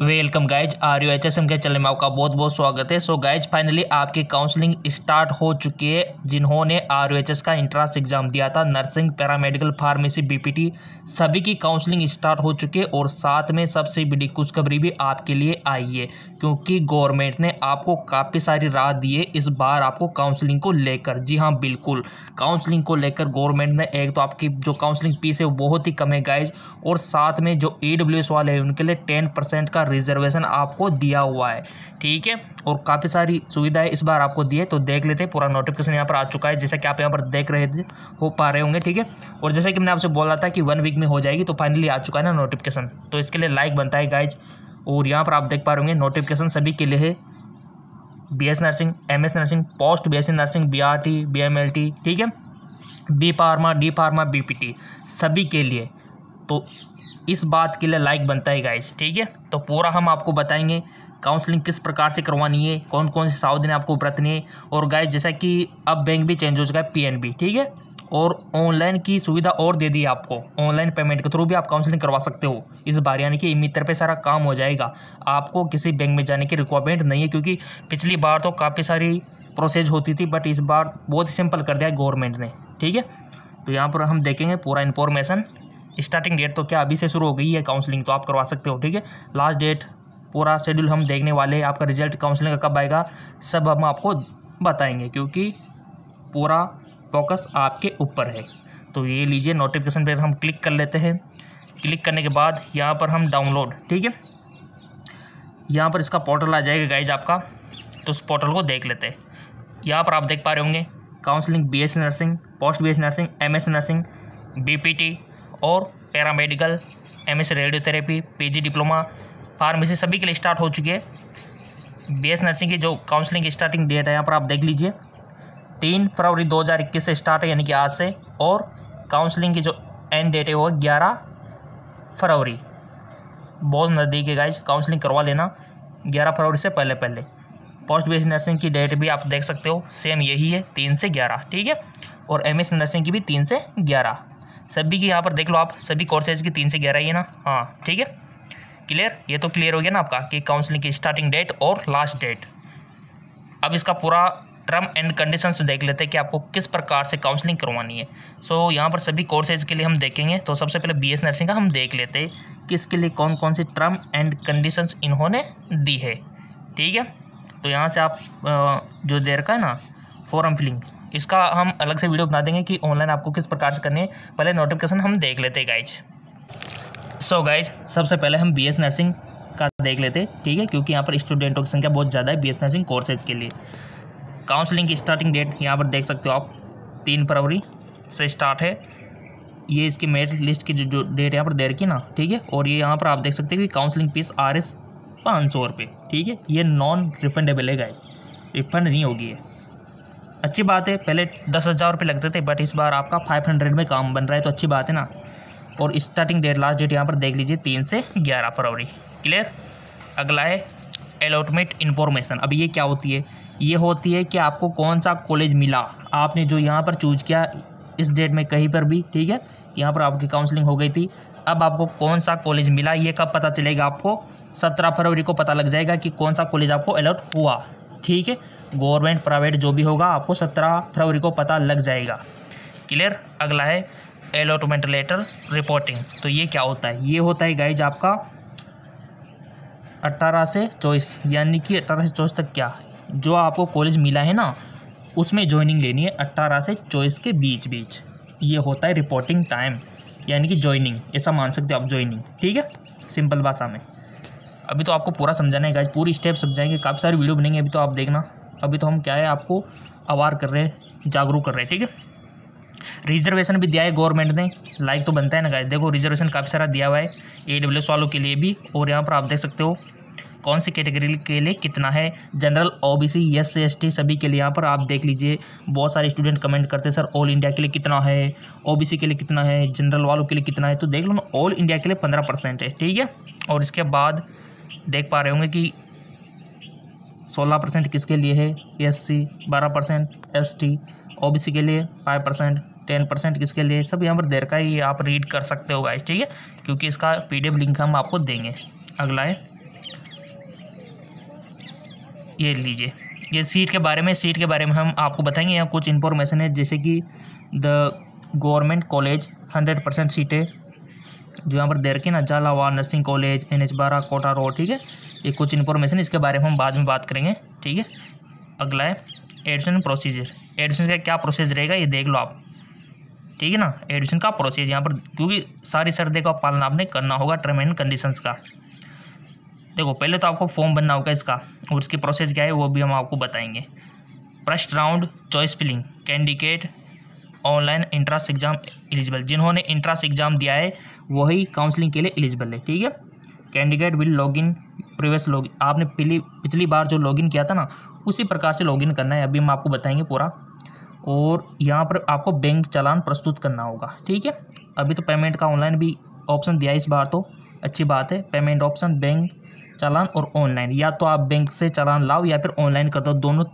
welcome guys R U H S एम के channel में आपका बहुत बहुत स्वागत है सो गाइज फाइनली आपकी काउंसलिंग स्टार्ट हो चुकी है जिन्होंने आर यू एच एस का इंट्रांस एग्जाम दिया था नर्सिंग पैरामेडिकल फार्मेसी बीपीटी सभी की काउंसलिंग स्टार्ट हो चुकी है और साथ में सबसे बड़ी खुशखबरी भी आपके लिए आई है क्योंकि गवर्नमेंट ने आपको काफ़ी सारी राह दी है इस बार आपको काउंसलिंग को लेकर जी हाँ बिल्कुल काउंसलिंग को लेकर गवर्नमेंट ने एक तो आपकी जो काउंसलिंग फीस है वो बहुत ही कम है गाइज और साथ में जो ई डब्ल्यू एस वाले हैं उनके लिए टेन परसेंट का का रिजर्वेशन आपको दिया हुआ है ठीक है और काफ़ी सारी सुविधाएं इस बार आपको दी है तो देख लेते हैं पूरा नोटिफिकेशन यहाँ पर आ चुका है जैसा कि आप यहाँ पर देख रहे थे हो पा रहे होंगे ठीक है और जैसे कि मैंने आपसे बोला था कि वन वीक में हो जाएगी तो फाइनली आ चुका है ना नोटिफिकेशन तो इसके लिए लाइक बनता है गाइज और यहाँ पर आप देख पा रहे होंगे नोटिफिकेशन सभी के लिए है B nursing M nursing post B nursing B R ठीक है B pharma D pharma B सभी के लिए तो इस बात के लिए लाइक बनता है गाइस ठीक है तो पूरा हम आपको बताएंगे काउंसलिंग किस प्रकार से करवानी है कौन कौन से सावधानी आपको बरतनी है और गाइस जैसा कि अब बैंक भी चेंज हो चुका है पीएनबी ठीक है और ऑनलाइन की सुविधा और दे दी आपको ऑनलाइन पेमेंट के थ्रू भी आप काउंसलिंग करवा सकते हो इस बार यानी कि मित्र पे सारा काम हो जाएगा आपको किसी बैंक में जाने की रिक्वायरमेंट नहीं है क्योंकि पिछली बार तो काफ़ी सारी प्रोसेस होती थी बट इस बार बहुत ही सिंपल कर दिया है गवर्नमेंट ने ठीक है तो यहाँ पर हम देखेंगे पूरा इन्फॉर्मेशन स्टार्टिंग डेट तो क्या अभी से शुरू हो गई है काउंसलिंग तो आप करवा सकते हो ठीक है लास्ट डेट पूरा शेड्यूल हम देखने वाले हैं आपका रिजल्ट काउंसलिंग का कब आएगा सब हम आपको बताएंगे क्योंकि पूरा फोकस आपके ऊपर है तो ये लीजिए नोटिफिकेशन पर हम क्लिक कर लेते हैं क्लिक करने के बाद यहाँ पर हम डाउनलोड ठीक है यहाँ पर इसका पोर्टल आ जाएगा गाइज आपका तो उस पोर्टल को देख लेते हैं यहाँ पर आप देख पा रहे होंगे counselling B nursing post B nursing M nursing B और paramedical M S radiotherapy P G diploma pharmacy सभी के लिए स्टार्ट हो चुकी है बी एस नर्सिंग की जो काउंसलिंग की स्टार्टिंग डेट है यहाँ पर आप देख लीजिए तीन फरवरी 2021 से स्टार्ट है यानी कि आज से और काउंसलिंग की जो एंड डेट है वो ग्यारह फरवरी बहुत नज़दीक है गाइज काउंसलिंग करवा लेना ग्यारह फरवरी से पहले पहले पोस्ट बेस्ड नर्सिंग की डेट भी आप देख सकते हो सेम यही है तीन से ग्यारह ठीक है और एम एस नर्सिंग की भी तीन से ग्यारह सभी की यहाँ पर देख लो आप सभी कोर्सेज की तीन से ग्यारह ही है ना हाँ ठीक है क्लियर ये तो क्लियर हो गया ना आपका कि काउंसलिंग की स्टार्टिंग डेट और लास्ट डेट अब इसका पूरा टर्म एंड कंडीशंस देख लेते हैं कि आपको किस प्रकार से काउंसलिंग करवानी है सो so, यहाँ पर सभी कोर्सेज के लिए हम देखेंगे तो सबसे पहले बी एस नर्सिंग का हम देख लेते किसके कि इसके लिए कौन कौन सी टर्म एंड कंडीशंस इन्होंने दी है ठीक है तो यहाँ से आप जो देर का ना फॉर्म फिलिंग इसका हम अलग से वीडियो बना देंगे कि ऑनलाइन आपको किस प्रकार से करनी है पहले नोटिफिकेशन हम देख लेते हैं गाइज सो गाइज सबसे पहले हम बी नर्सिंग का देख लेते ठीक है क्योंकि यहाँ पर स्टूडेंटों की संख्या बहुत ज़्यादा है बी नर्सिंग कोर्सेज के लिए काउंसलिंग की स्टार्टिंग डेट यहाँ पर देख सकते हो आप तीन फरवरी से स्टार्ट है ये इसकी मेरिट लिस्ट की जो जो डेट यहाँ पर दे रखी ना ठीक है और ये यहाँ पर आप देख सकते हैं कि काउंसलिंग फीस आर एस पाँच सौ रुपये ठीक है ये नॉन रिफंडेबल है गाइज रिफंड नहीं होगी है अच्छी बात है पहले दस हज़ार रुपये लगते थे बट इस बार आपका फाइव हंड्रेड में काम बन रहा है तो अच्छी बात है ना और स्टार्टिंग डेट लास्ट डेट यहाँ पर देख लीजिए तीन से ग्यारह फरवरी क्लियर अगला है अलॉटमेंट इन्फॉर्मेशन अब ये क्या होती है ये होती है कि आपको कौन सा कॉलेज मिला आपने जो यहाँ पर चूज किया इस डेट में कहीं पर भी ठीक है यहाँ पर आपकी काउंसलिंग हो गई थी अब आपको कौन सा कॉलेज मिला ये कब पता चलेगा आपको सत्रह फरवरी को पता लग जाएगा कि कौन सा कॉलेज आपको अलॉट हुआ ठीक है गवर्नमेंट प्राइवेट जो भी होगा आपको सत्रह फरवरी को पता लग जाएगा क्लियर अगला है अलॉटमेंट लेटर रिपोर्टिंग तो ये क्या होता है ये होता है गाइज आपका अट्ठारह से चौबीस यानी कि अट्ठारह से चौबीस तक क्या जो आपको कॉलेज मिला है ना उसमें ज्वाइनिंग लेनी है अट्ठारह से चौबीस के बीच बीच ये होता है रिपोर्टिंग टाइम यानी कि ज्वाइनिंग ऐसा मान सकते हो आप ज्वाइनिंग ठीक है सिंपल भाषा में अभी तो आपको पूरा समझाना है गाइज पूरी स्टेप समझाएंगे काफ़ी सारी वीडियो बनेंगे अभी तो आप देखना अभी तो हम क्या है आपको आवार कर रहे हैं जागरूक कर रहे हैं ठीक है रिजर्वेशन भी दिया है गवर्नमेंट ने लाइक तो बनता है ना गाइज देखो रिजर्वेशन काफ़ी सारा दिया हुआ है ए डब्ल्यू एस वालों के लिए भी और यहाँ पर आप देख सकते हो कौन सी कैटेगरी के लिए कितना है general OBC S C S T सभी के लिए यहाँ पर आप देख लीजिए बहुत सारे स्टूडेंट कमेंट करते हैं सर ऑल इंडिया के लिए कितना है ओबीसी के लिए कितना है जनरल वालों के लिए कितना है तो देख लो ना ऑल इंडिया के लिए पंद्रह परसेंट है ठीक है और इसके बाद देख पा रहे होंगे कि सोलह परसेंट किसके लिए है एस सी बारह percent S T O B C के लिए फाइव परसेंट टेन परसेंट किसके लिए सब यहाँ पर देर का ही आप रीड कर सकते हो गाइस ठीक है क्योंकि इसका पी डी एफ लिंक हम आपको देंगे अगला है ये लीजिए ये सीट के बारे में सीट के बारे में हम आपको बताएंगे यहाँ कुछ इन्फॉर्मेशन है जैसे कि the government college hundred percent सीटें जो यहाँ पर दे रखी ना Jhalawar nursing college N H बारह कोटा रोड ठीक है ये कुछ इन्फॉर्मेशन इसके बारे में हम बाद में बात करेंगे ठीक है अगला है एडमिशन प्रोसीजर एडमिशन का क्या प्रोसेस रहेगा ये देख लो आप ठीक है ना एडमिशन का प्रोसेस यहाँ पर क्योंकि सारी शर्तें का पालन आपने करना होगा टर्म एंड कंडीशंस का देखो पहले तो आपको फॉर्म भरना होगा इसका और इसकी प्रोसेस क्या है वो भी हम आपको बताएंगे first round choice filling candidate online entrance exam eligible जिन्होंने इंट्रांस एग्जाम दिया है वही काउंसलिंग के लिए एलिजिबल है ठीक है candidate will log in previous log आपने पिछली पिछली बार जो लॉगिन किया था ना उसी प्रकार से लॉगिन करना है अभी हम आपको बताएंगे पूरा और यहाँ पर आपको बैंक चालान प्रस्तुत करना होगा ठीक है अभी तो पेमेंट का ऑनलाइन भी ऑप्शन दिया इस बार तो अच्छी बात है पेमेंट ऑप्शन बैंक चालान और ऑनलाइन या तो आप बैंक से चालान लाओ या फिर ऑनलाइन कर दो दोनों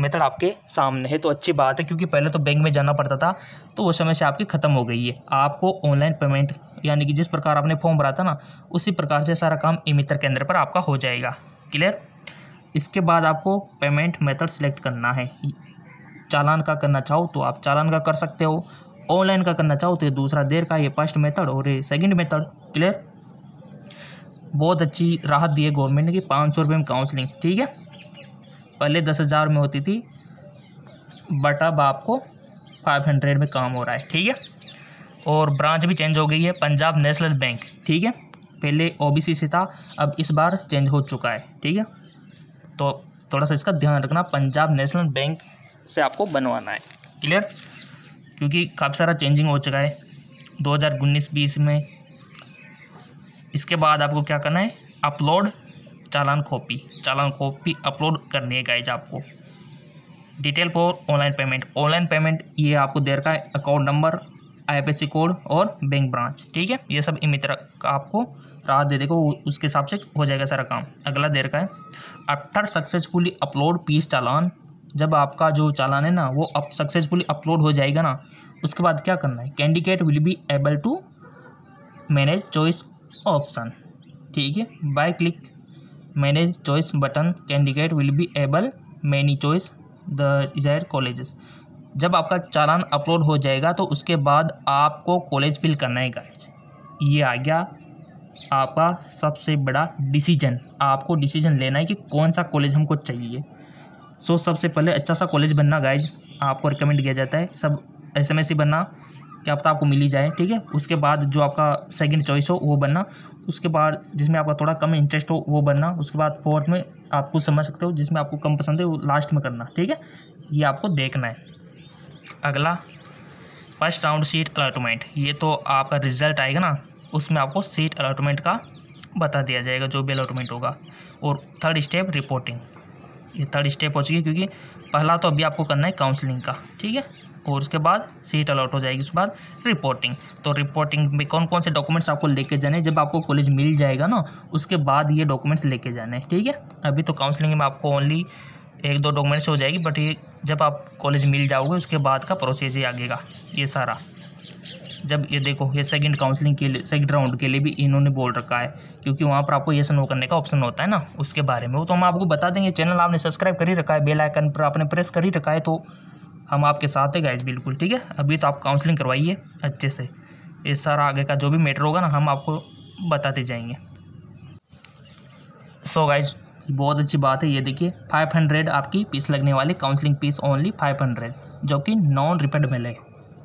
मेथड आपके सामने है तो अच्छी बात है क्योंकि पहले तो बैंक में जाना पड़ता था तो वो से आपकी ख़त्म हो गई है आपको ऑनलाइन पेमेंट यानी कि जिस प्रकार आपने फॉर्म भरा था ना उसी प्रकार से सारा काम ई मित्र केंद्र पर आपका हो जाएगा क्लियर इसके बाद आपको पेमेंट मेथड सेलेक्ट करना है चालान का करना चाहो तो आप चालान का कर सकते हो ऑनलाइन का करना चाहो तो ये दूसरा देर का ये फर्स्ट मेथड और ये सेकेंड मेथड क्लियर बहुत अच्छी राहत दी है गवर्नमेंट ने कि पाँच सौ रुपये में काउंसलिंग ठीक है पहले दस हज़ार में होती थी बट अब आपको फाइव हंड्रेड में काम हो रहा है ठीक है और ब्रांच भी चेंज हो गई है पंजाब नेशनल बैंक ठीक है पहले ओबीसी से था अब इस बार चेंज हो चुका है ठीक है तो थोड़ा सा इसका ध्यान रखना पंजाब नेशनल बैंक से आपको बनवाना है क्लियर क्योंकि काफ़ी सारा चेंजिंग हो चुका है दो हज़ार में इसके बाद आपको क्या करना है अपलोड चालान कॉपी चालान कॉपी अपलोड करनी है गाइज आपको detail for online payment online payment ये आपको दे रखा है अकाउंट नंबर आई कोड और बैंक ब्रांच ठीक है ये सब मित्र आपको राहत दे देगा उसके हिसाब से हो जाएगा सारा काम अगला देर का है आफ्टर सक्सेसफुली अपलोड पीस चालान जब आपका जो चालान है ना वो अब सक्सेसफुली अपलोड हो जाएगा ना उसके बाद क्या करना है candidate will be able to manage choice option ठीक है by click manage choice button candidate will be able many choice the desired colleges जब आपका चालान अपलोड हो जाएगा तो उसके बाद आपको कॉलेज फिल करना है गाइज ये आ गया आपका सबसे बड़ा डिसीजन आपको डिसीजन लेना है कि कौन सा कॉलेज हमको चाहिए सो so, सबसे पहले अच्छा सा कॉलेज बनना गाइज आपको रिकमेंड किया जाता है सब एस एम एस बनना क्या पता आपको मिली जाए ठीक है उसके बाद जो आपका सेकंड चॉइस हो वो बनना उसके बाद जिसमें आपका थोड़ा कम इंटरेस्ट हो वो बनना उसके बाद फोर्थ में आप कुछ समझ सकते हो जिसमें आपको कम पसंद है वो लास्ट में करना ठीक है ये आपको देखना है अगला फर्स्ट राउंड सीट अलाटमेंट ये तो आपका रिजल्ट आएगा ना उसमें आपको सीट अलाटमेंट का बता दिया जाएगा जो भी अलाटमेंट होगा और थर्ड स्टेप रिपोर्टिंग ये थर्ड स्टेप हो चुकी है क्योंकि पहला तो अभी आपको करना है काउंसलिंग का ठीक है और उसके बाद सीट अलॉट हो जाएगी उसके बाद रिपोर्टिंग तो रिपोर्टिंग में कौन कौन से डॉक्यूमेंट्स आपको लेके जाने जब आपको कॉलेज मिल जाएगा ना उसके बाद ये डॉक्यूमेंट्स लेके जाने ठीक है अभी तो काउंसलिंग में आपको ओनली एक दो डॉक्यूमेंट्स हो जाएगी बट ये जब आप कॉलेज मिल जाओगे उसके बाद का प्रोसेस ही आगेगा ये सारा जब ये देखो ये सेकंड काउंसलिंग के लिए सेकंड राउंड के लिए भी इन्होंने बोल रखा है क्योंकि वहाँ पर आपको ये सनो करने का ऑप्शन होता है ना उसके बारे में वो तो हम आपको बता देंगे चैनल आपने सब्सक्राइब कर ही रखा है बेल आइकन पर आपने प्रेस कर ही रखा है तो हम आपके साथ है गाइज बिल्कुल ठीक है अभी तो आप काउंसलिंग करवाइए अच्छे से इस सारा आगे का जो भी मैटर होगा ना हम आपको बताते जाएंगे सो so गाइज बहुत अच्छी बात है ये देखिए 500 आपकी पीस लगने वाली काउंसलिंग पीस ओनली 500 जो कि नॉन रिफंड मिले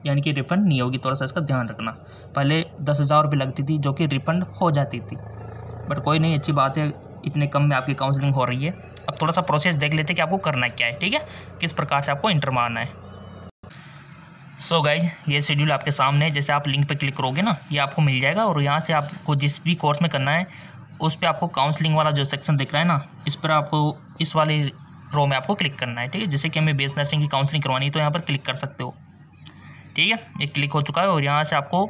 यानी कि रिफंड नहीं होगी थोड़ा सा इसका ध्यान रखना पहले दस हज़ार रुपये लगती थी जो कि रिफंड हो जाती थी बट कोई नहीं अच्छी बात है इतने कम में आपकी काउंसलिंग हो रही है अब थोड़ा सा प्रोसेस देख लेते हैं कि आपको करना क्या है ठीक है किस प्रकार से आपको इंटर मारना है सो so गाइज ये शेड्यूल आपके सामने है जैसे आप लिंक पे क्लिक करोगे ना ये आपको मिल जाएगा और यहाँ से आपको जिस भी कोर्स में करना है उस पर आपको काउंसलिंग वाला जो सेक्शन दिख रहा है ना इस पर आपको इस वाले रो में आपको क्लिक करना है ठीक है जैसे कि हमें बेस नर्सिंग की काउंसलिंग करवानी है तो यहाँ पर क्लिक कर सकते हो ठीक है ये क्लिक हो चुका है और यहाँ से आपको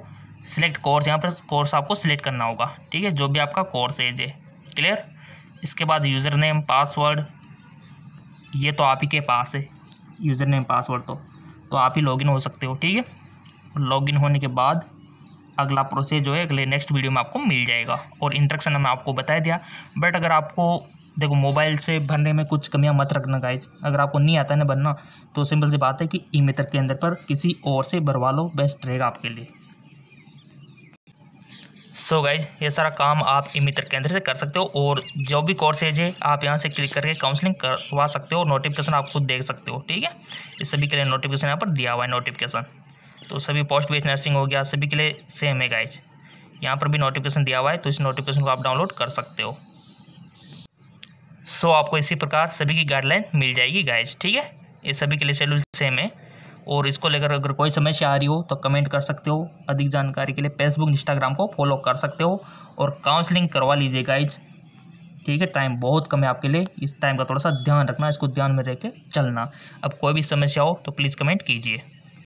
सिलेक्ट कोर्स यहाँ पर कोर्स आपको सिलेक्ट करना होगा ठीक है जो भी आपका कोर्स है ये क्लियर इसके बाद यूज़र नेम पासवर्ड ये तो आप ही के पास है यूज़र नेम पासवर्ड तो तो आप ही लॉगिन हो सकते हो ठीक है लॉगिन होने के बाद अगला प्रोसेस जो है अगले नेक्स्ट वीडियो में आपको मिल जाएगा और इंट्रक्शन हमें आपको बता दिया बट अगर आपको देखो मोबाइल से भरने में कुछ कमियां मत रखना गाइज अगर आपको नहीं आता है ना भरना तो सिंपल सी बात है कि ई मित्र के अंदर पर किसी और से भरवा लो बेस्ट रहेगा आपके लिए सो so गाइज ये सारा काम आप ई मित्र केंद्र से कर सकते हो और जो भी कोर्सेज है आप यहाँ से क्लिक करके काउंसलिंग करवा सकते हो और नोटिफिकेशन आप खुद देख सकते हो ठीक है इस सभी के लिए नोटिफिकेशन यहाँ पर दिया हुआ है नोटिफिकेशन तो सभी पोस्ट बेस्ड नर्सिंग हो गया सभी के लिए सेम है गाइज यहाँ पर भी नोटिफिकेशन दिया हुआ है तो इस नोटिफिकेशन को आप डाउनलोड कर सकते हो सो so, आपको इसी प्रकार सभी की गाइडलाइन मिल जाएगी गाइज ठीक है ये सभी के लिए शेड्यूल सेम है और इसको लेकर अगर कोई समस्या आ रही हो तो कमेंट कर सकते हो अधिक जानकारी के लिए फेसबुक इंस्टाग्राम को फॉलो कर सकते हो और काउंसलिंग करवा लीजिए गाइज ठीक है टाइम बहुत कम है आपके लिए इस टाइम का थोड़ा सा ध्यान रखना इसको ध्यान में रह चलना अब कोई भी समस्या हो तो प्लीज़ कमेंट कीजिए